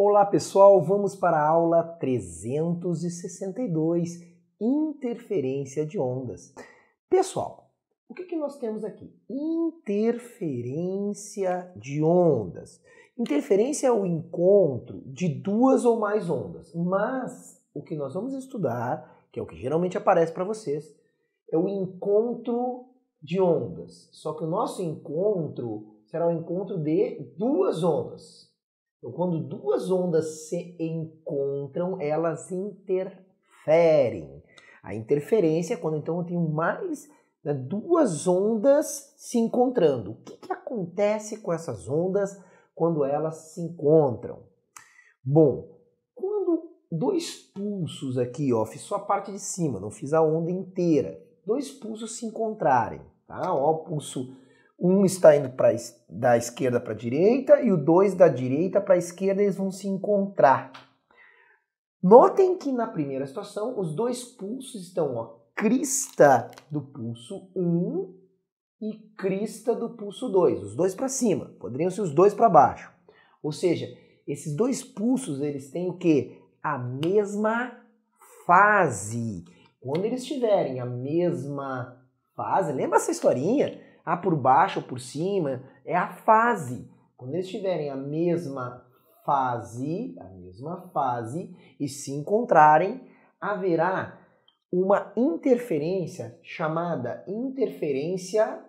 Olá pessoal, vamos para a aula 362, interferência de ondas. Pessoal, o que, que nós temos aqui? Interferência de ondas. Interferência é o encontro de duas ou mais ondas, mas o que nós vamos estudar, que é o que geralmente aparece para vocês, é o encontro de ondas. Só que o nosso encontro será o encontro de duas ondas então, quando duas ondas se encontram, elas interferem. A interferência é quando então eu tenho mais né, duas ondas se encontrando. O que, que acontece com essas ondas quando elas se encontram? Bom, quando dois pulsos aqui, ó, fiz só a parte de cima, não fiz a onda inteira. Dois pulsos se encontrarem, tá? Ó, o pulso um está indo da esquerda para a direita e o dois da direita para a esquerda, eles vão se encontrar. Notem que na primeira situação, os dois pulsos estão, ó, crista do pulso 1 um, e crista do pulso 2, os dois para cima, poderiam ser os dois para baixo. Ou seja, esses dois pulsos, eles têm o que A mesma fase. Quando eles tiverem a mesma fase, lembra essa historinha? Ah, por baixo ou por cima, é a fase. Quando eles tiverem a mesma fase, a mesma fase, e se encontrarem, haverá uma interferência chamada interferência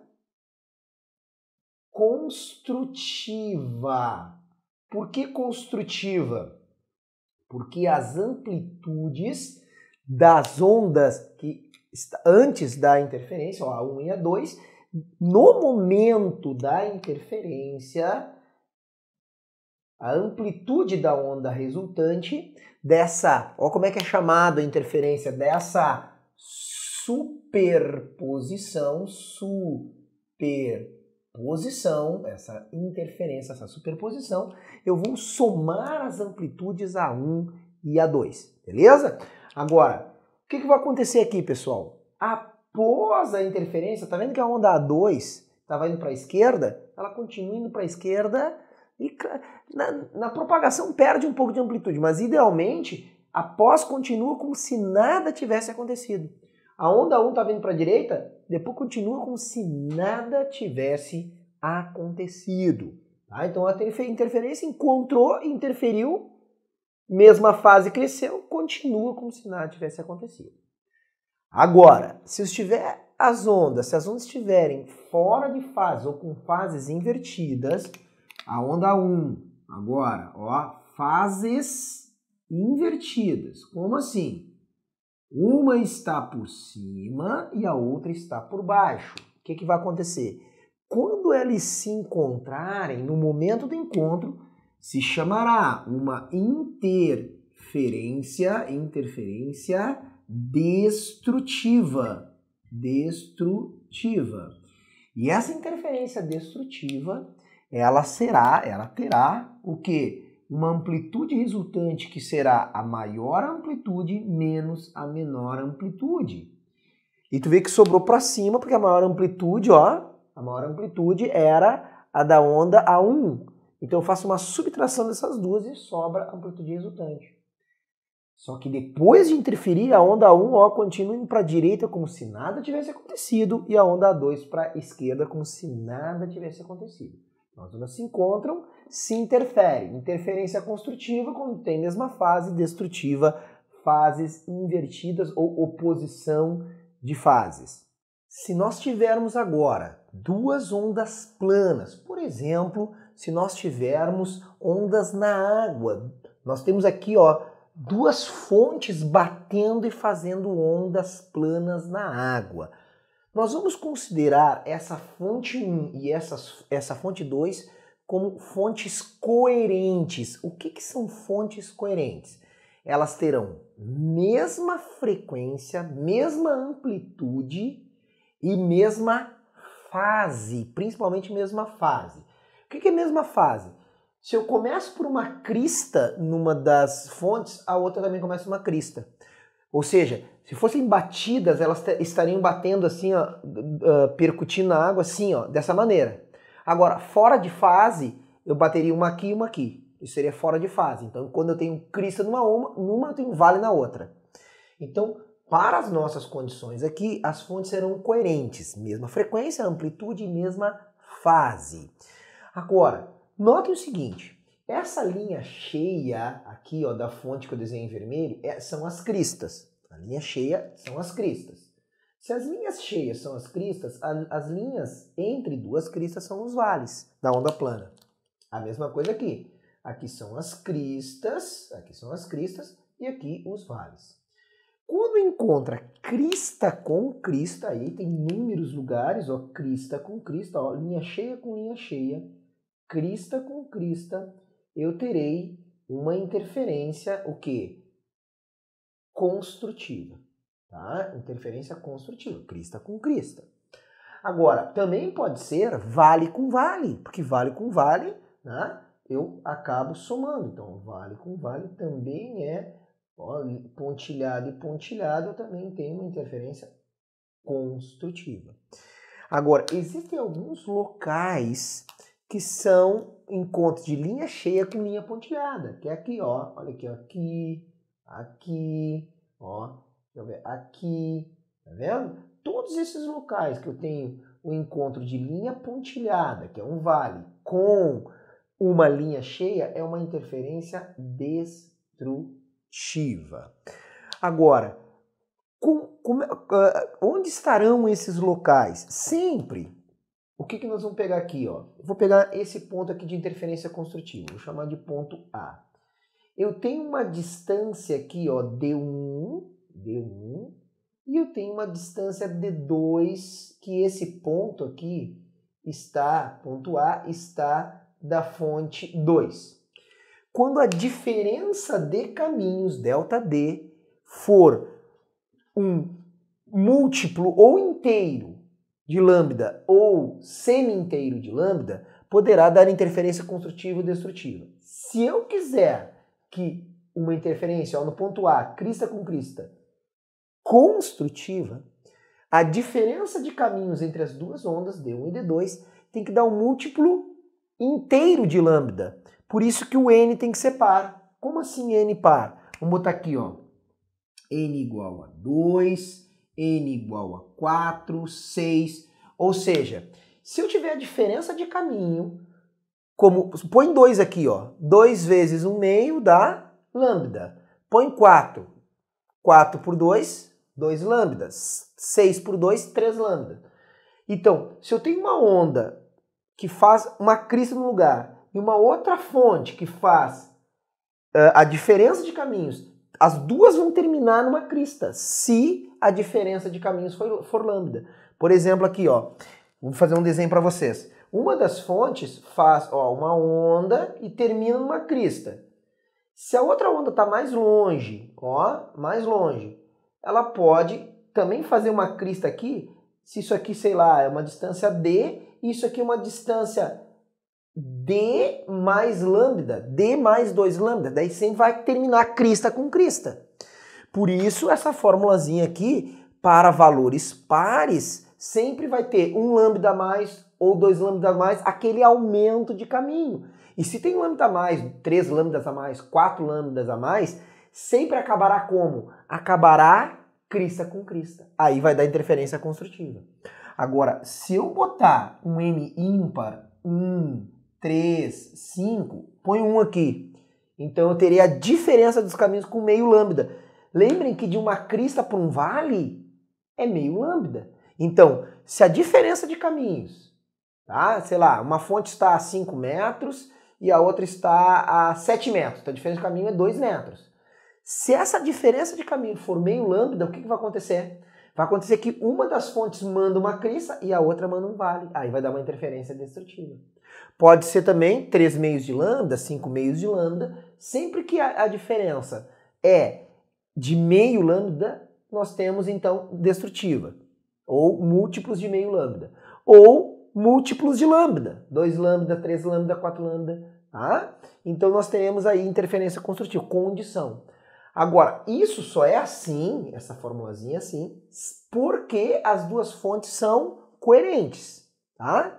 construtiva. Por que construtiva? Porque as amplitudes das ondas que antes da interferência, ó, a 1 e a 2, no momento da interferência, a amplitude da onda resultante dessa, ó como é que é chamada a interferência dessa superposição, superposição, essa interferência, essa superposição, eu vou somar as amplitudes A1 e A2, beleza? Agora, o que, que vai acontecer aqui, pessoal? A após a interferência, tá vendo que a onda A2 estava indo para a esquerda, ela continua indo para a esquerda e na, na, propagação perde um pouco de amplitude, mas idealmente após continua como se nada tivesse acontecido. A onda 1 está vindo para a direita, depois continua como se nada tivesse acontecido. Tá? Então a interferência encontrou, interferiu, mesma fase cresceu, continua como se nada tivesse acontecido. Agora, se estiver as ondas, se as ondas estiverem fora de fase ou com fases invertidas, a onda 1, agora, ó, fases invertidas. Como assim? Uma está por cima e a outra está por baixo. O que, que vai acontecer? Quando elas se encontrarem, no momento do encontro, se chamará uma interferência, interferência destrutiva. Destrutiva. E essa interferência destrutiva, ela será, ela terá o que? Uma amplitude resultante que será a maior amplitude menos a menor amplitude. E tu vê que sobrou para cima, porque a maior amplitude, ó, a maior amplitude era a da onda A1. Então eu faço uma subtração dessas duas e sobra a amplitude resultante. Só que depois de interferir, a onda 1 ó, continua indo para a direita como se nada tivesse acontecido e a onda 2 para a esquerda como se nada tivesse acontecido. Então, as ondas se encontram, se interferem. Interferência construtiva quando tem mesma fase, destrutiva, fases invertidas ou oposição de fases. Se nós tivermos agora duas ondas planas, por exemplo, se nós tivermos ondas na água, nós temos aqui ó, duas fontes batendo e fazendo ondas planas na água. Nós vamos considerar essa fonte 1 e essa, essa fonte 2 como fontes coerentes. O que, que são fontes coerentes? Elas terão mesma frequência, mesma amplitude e mesma fase, principalmente mesma fase. O que, que é mesma fase? Se eu começo por uma crista numa das fontes, a outra também começa uma crista. Ou seja, se fossem batidas, elas estariam batendo assim, ó, percutindo a água assim, ó, dessa maneira. Agora, fora de fase, eu bateria uma aqui e uma aqui. Isso seria fora de fase. Então, quando eu tenho crista numa, uma, numa eu tenho vale na outra. Então, para as nossas condições aqui, as fontes serão coerentes. Mesma frequência, amplitude e mesma fase. Agora, Notem o seguinte, essa linha cheia aqui ó, da fonte que eu desenhei em vermelho é, são as cristas. A linha cheia são as cristas. Se as linhas cheias são as cristas, a, as linhas entre duas cristas são os vales da onda plana. A mesma coisa aqui. Aqui são as cristas, aqui são as cristas e aqui os vales. Quando encontra crista com crista, aí tem inúmeros lugares, ó, crista com crista, ó, linha cheia com linha cheia, crista com crista, eu terei uma interferência, o que? Construtiva. Tá? Interferência construtiva, crista com crista. Agora, também pode ser vale com vale, porque vale com vale, né? eu acabo somando. Então, vale com vale também é ó, pontilhado e pontilhado também tem uma interferência construtiva. Agora, existem alguns locais que são encontros de linha cheia com linha pontilhada, que é aqui, ó, olha aqui, ó, aqui, aqui, ó, ver, aqui, tá vendo? Todos esses locais que eu tenho o um encontro de linha pontilhada, que é um vale, com uma linha cheia, é uma interferência destrutiva. Agora, com, com, é, ah, onde estarão esses locais? Sempre o que, que nós vamos pegar aqui? Ó? Eu vou pegar esse ponto aqui de interferência construtiva, vou chamar de ponto A. Eu tenho uma distância aqui ó, D1, D1, e eu tenho uma distância D2, que esse ponto aqui está, ponto A, está da fonte 2. Quando a diferença de caminhos, delta D, for um múltiplo ou inteiro de lambda ou semi-inteiro de lambda poderá dar interferência construtiva ou destrutiva. Se eu quiser que uma interferência ó, no ponto A, crista com crista, construtiva, a diferença de caminhos entre as duas ondas, D1 e D2, tem que dar um múltiplo inteiro de lambda. Por isso que o n tem que ser par. Como assim n par? Vamos botar aqui, ó. n igual a 2, n igual a 4, 6. Ou seja, se eu tiver a diferença de caminho, como põe 2 aqui, ó, 2 vezes 1 meio dá lambda. Põe 4. 4 por 2, 2 lambdas. 6 por 2, 3 lambda. Então, se eu tenho uma onda que faz uma crista no lugar e uma outra fonte que faz uh, a diferença de caminhos as duas vão terminar numa crista, se a diferença de caminhos for, for lambda. Por exemplo, aqui, ó, vou fazer um desenho para vocês. Uma das fontes faz ó, uma onda e termina numa crista. Se a outra onda está mais longe, ó, mais longe, ela pode também fazer uma crista aqui, se isso aqui, sei lá, é uma distância D, e isso aqui é uma distância D mais lambda, D mais 2 lambda, daí sempre vai terminar crista com crista. Por isso, essa formulazinha aqui, para valores pares, sempre vai ter um lambda mais ou dois lambda mais, aquele aumento de caminho. E se tem lambda a mais, três lambdas a mais, quatro lambdas a mais, sempre acabará como? Acabará crista com crista. Aí vai dar interferência construtiva. Agora, se eu botar um n ímpar, 1, um, 3, 5, põe um aqui. Então eu teria a diferença dos caminhos com meio lambda. Lembrem que de uma crista para um vale é meio lambda. Então, se a diferença de caminhos, tá? Sei lá, uma fonte está a 5 metros e a outra está a 7 metros. Então a diferença de caminho é 2 metros. Se essa diferença de caminho for meio lambda, o que, que vai acontecer? Vai acontecer que uma das fontes manda uma crista e a outra manda um vale. Aí vai dar uma interferência destrutiva. Pode ser também 3 meios de lambda, 5 meios de lambda, sempre que a, a diferença é de meio lambda, nós temos então destrutiva, ou múltiplos de meio lambda, ou múltiplos de lambda, 2 lambda, 3 lambda, 4 lambda, tá? Então nós teremos aí interferência construtiva, condição. Agora, isso só é assim, essa formulazinha é assim, porque as duas fontes são coerentes, tá?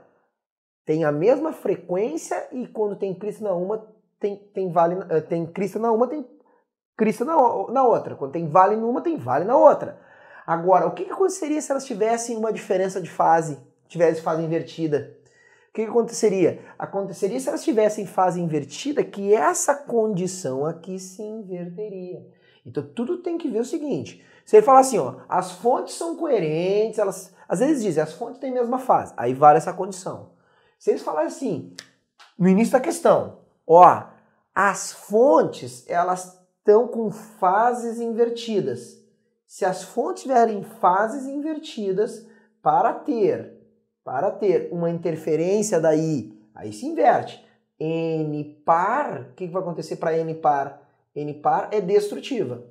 tem a mesma frequência e quando tem Cristo na uma, tem, tem, vale, eh, tem Cristo na uma, tem Cristo na, na outra. Quando tem vale numa, tem vale na outra. Agora, o que, que aconteceria se elas tivessem uma diferença de fase, tivessem fase invertida? O que, que aconteceria? Aconteceria se elas tivessem fase invertida que essa condição aqui se inverteria. Então tudo tem que ver o seguinte. Se ele falar assim, ó, as fontes são coerentes, elas às vezes dizem, as fontes têm a mesma fase, aí vale essa condição. Se eles falarem assim, no início da questão, ó, as fontes, elas estão com fases invertidas. Se as fontes tiverem fases invertidas, para ter, para ter uma interferência daí, aí se inverte. N par, o que vai acontecer para N par? N par é destrutiva.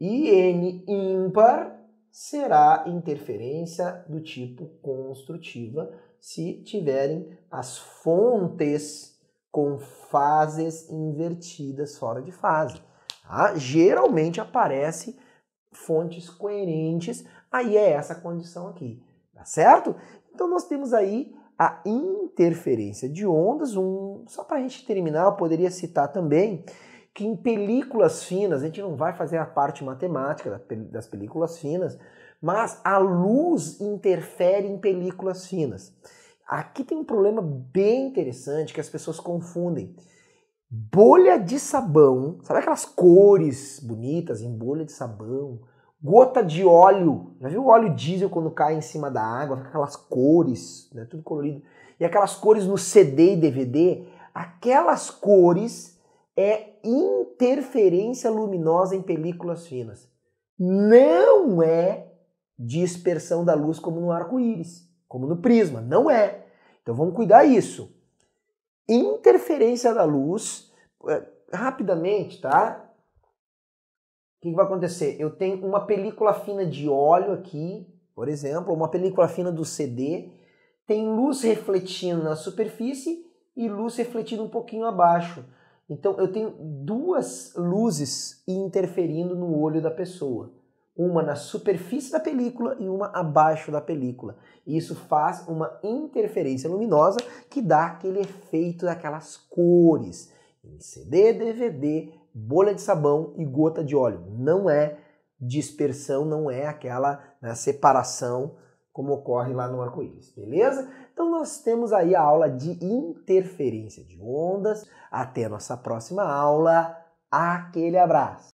E N ímpar será interferência do tipo construtiva, se tiverem as fontes com fases invertidas fora de fase. Tá? Geralmente aparece fontes coerentes, aí é essa condição aqui, tá certo? Então nós temos aí a interferência de ondas, um, só para a gente terminar, eu poderia citar também que em películas finas, a gente não vai fazer a parte matemática das películas finas, mas a luz interfere em películas finas. Aqui tem um problema bem interessante que as pessoas confundem. Bolha de sabão, sabe aquelas cores bonitas em bolha de sabão? Gota de óleo, já viu o óleo diesel quando cai em cima da água, fica aquelas cores, né, tudo colorido. E aquelas cores no CD e DVD, aquelas cores é interferência luminosa em películas finas. Não é dispersão da luz como no arco-íris, como no prisma. Não é. Então vamos cuidar isso. Interferência da luz, é, rapidamente, tá? O que, vai acontecer? Eu tenho uma película fina de óleo aqui, por exemplo, uma película fina do CD, tem luz refletindo na superfície e luz refletida um pouquinho abaixo. Então eu tenho duas luzes interferindo no olho da pessoa uma na superfície da película e uma abaixo da película. isso faz uma interferência luminosa que dá aquele efeito daquelas cores. Em CD, DVD, bolha de sabão e gota de óleo. Não é dispersão, não é aquela né, separação como ocorre lá no arco-íris, beleza? Então nós temos aí a aula de interferência de ondas. Até a nossa próxima aula. Aquele abraço!